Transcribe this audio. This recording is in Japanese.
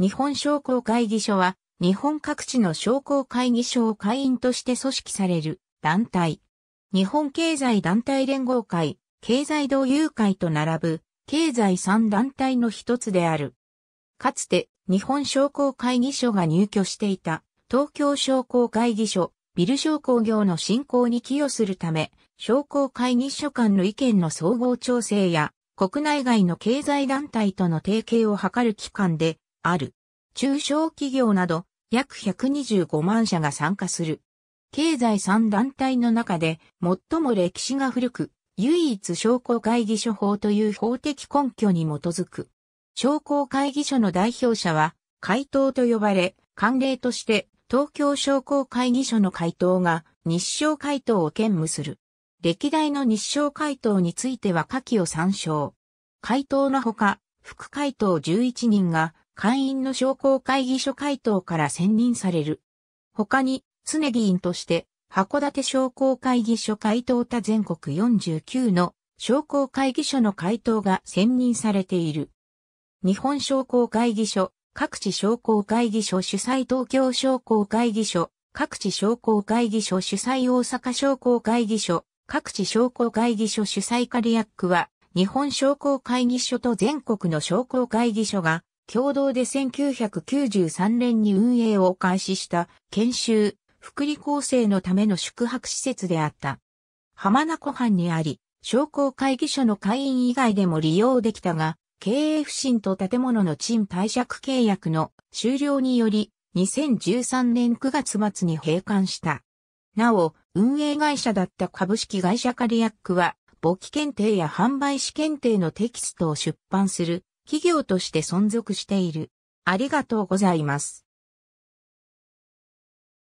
日本商工会議所は、日本各地の商工会議所を会員として組織される団体。日本経済団体連合会、経済同友会と並ぶ、経済3団体の一つである。かつて、日本商工会議所が入居していた、東京商工会議所、ビル商工業の振興に寄与するため、商工会議所間の意見の総合調整や、国内外の経済団体との提携を図る機関で、ある。中小企業など約125万社が参加する。経済3団体の中で最も歴史が古く、唯一商工会議所法という法的根拠に基づく。商工会議所の代表者は、会頭と呼ばれ、慣例として東京商工会議所の会頭が日商会頭を兼務する。歴代の日商会頭については下記を参照。会頭のほか、副会頭11人が会員の商工会議所会頭から選任される。他に、常議員として、函館商工会議所会頭他全国49の商工会議所の会頭が選任されている。日本商工会議所、各地商工会議所主催東京商工会議所、各地商工会議所主催大阪商工会議所、各地商工会議所主催カリアックは、日本商工会議所と全国の商工会議所が共同で1993年に運営を開始した研修、福利厚生のための宿泊施設であった。浜名湖畔にあり、商工会議所の会員以外でも利用できたが、経営不振と建物の賃貸借契約の終了により、2013年9月末に閉館した。なお、運営会社だった株式会社カリアックは、簿記検定や販売士検定のテキストを出版する企業として存続している。ありがとうございます。